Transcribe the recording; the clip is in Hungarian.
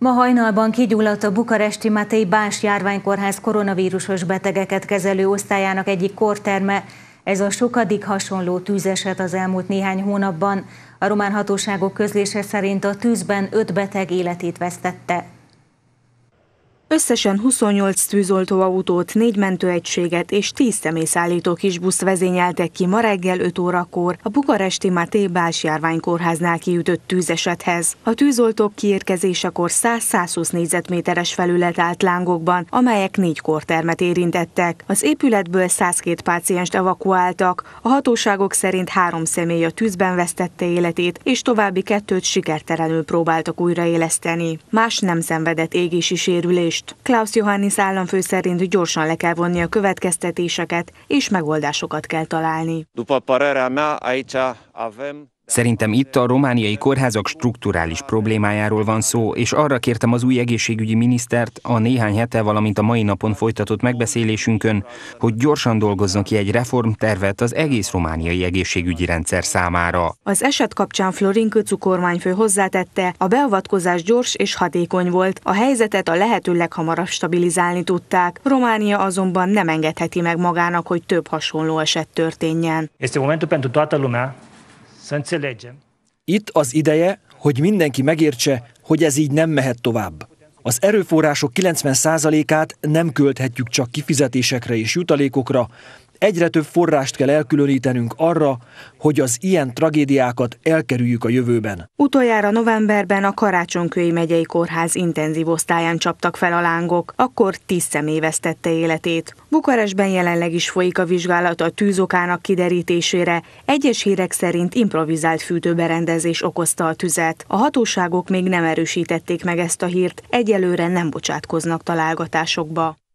Ma hajnalban kigyulladt a bukaresti Matei Bás járványkórház koronavírusos betegeket kezelő osztályának egyik korterme. Ez a sokadik hasonló tűzeset az elmúlt néhány hónapban. A román hatóságok közlése szerint a tűzben öt beteg életét vesztette. Összesen 28 tűzoltóautót, 4 mentőegységet és 10 személyszállító kisbusz vezényeltek ki ma reggel 5 órakor a bukaresti Máté Bás járványkórháznál kiütött tűzesethez. A tűzoltók kiérkezésekor 100-120 négyzetméteres felület állt lángokban, amelyek négy kórtermet érintettek. Az épületből 102 pácienst evakuáltak, a hatóságok szerint három személy a tűzben vesztette életét, és további kettőt sikertelenül próbáltak újraéleszteni. Más nem szenvedett égési sérülés döntést. Klaus Johannis államfő szerint gyorsan le kell vonni a következtetéseket, és megoldásokat kell találni. După părerea mea, aici avem Szerintem itt a romániai kórházak strukturális problémájáról van szó, és arra kértem az új egészségügyi minisztert a néhány hete, valamint a mai napon folytatott megbeszélésünkön, hogy gyorsan dolgozzon ki egy reformtervet az egész romániai egészségügyi rendszer számára. Az eset kapcsán Florin Köcu kormányfő hozzátette, a beavatkozás gyors és hatékony volt, a helyzetet a lehető leghamarabb stabilizálni tudták. Románia azonban nem engedheti meg magának, hogy több hasonló eset történjen. Este momentul pentru toată lumea Să înțelegem. Itt az ideje, hogy mindenki megértse, hogy ez így nem mehet tovább. Az erőforrások 90%-át nem költhetjük csak kifizetésekre és jutalékokra, Egyre több forrást kell elkülönítenünk arra, hogy az ilyen tragédiákat elkerüljük a jövőben. Utoljára novemberben a Karácsonykői megyei kórház intenzív osztályán csaptak fel a lángok, akkor tíz személy vesztette életét. Bukarestben jelenleg is folyik a vizsgálat a tűzokának kiderítésére, egyes hírek szerint improvizált fűtőberendezés okozta a tüzet. A hatóságok még nem erősítették meg ezt a hírt, egyelőre nem bocsátkoznak találgatásokba.